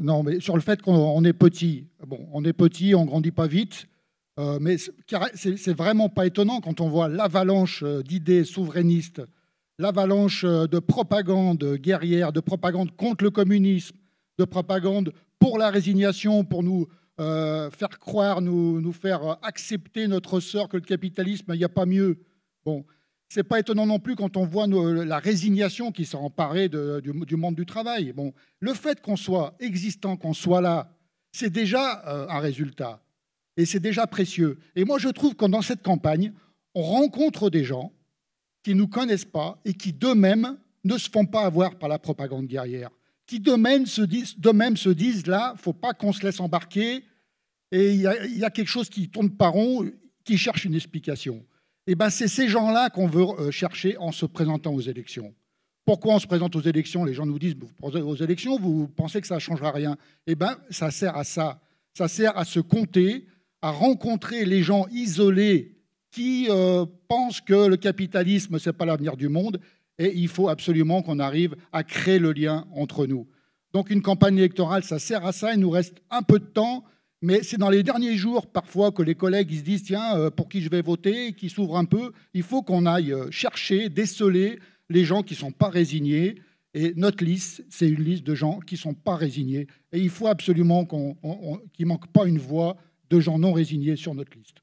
Non, mais sur le fait qu'on est petit. Bon, on est petit, on grandit pas vite. Euh, mais mais c'est vraiment pas étonnant quand on voit l'avalanche euh, d'idées souverainistes, l'avalanche euh, de propagande guerrière, de propagande contre le communisme, de propagande pour la résignation, pour nous faire croire, nous, faire accepter notre sort que le capitalisme, il n'y a pas mieux. Bon, c'est pas étonnant non plus quand on voit la résignation qui s'est emparée du, monde du travail. le fait qu'on soit existant, qu'on soit là, c'est déjà euh, un résultat et c'est déjà précieux. Et moi, je trouve que dans cette campagne, on rencontre des gens qui ne nous connaissent pas et qui d'eux-mêmes ne se font pas avoir par la propagande guerrière, qui d'eux-mêmes se disent, là, disent là, faut pas qu'on se laisse embarquer, et il y, a quelque chose qui tourne pas rond, qui cherche une explication. Eh ben, c'est ces gens-là qu'on veut euh, chercher en se présentant aux élections. Pourquoi on se présente aux élections Les gens nous disent, vous aux élections, vous pensez que ça ne changera rien. Eh bien, ça sert à ça. Ça sert à se compter, à rencontrer les gens isolés qui euh, pensent que le capitalisme, ce n'est pas l'avenir du monde, et il faut absolument qu'on arrive à créer le lien entre nous. Donc une campagne électorale, ça sert à ça, il nous reste un peu de temps. Mais c'est dans les derniers jours, parfois, que les collègues se disent tiens, euh, pour qui je vais voter, qui s'ouvrent un peu. Il faut qu'on aille euh, chercher, déceler les gens qui ne sont pas résignés. Et notre liste, c'est une liste de gens qui ne sont pas résignés. Et il faut absolument qu'il ne manque pas une voix de gens non résignés sur notre liste.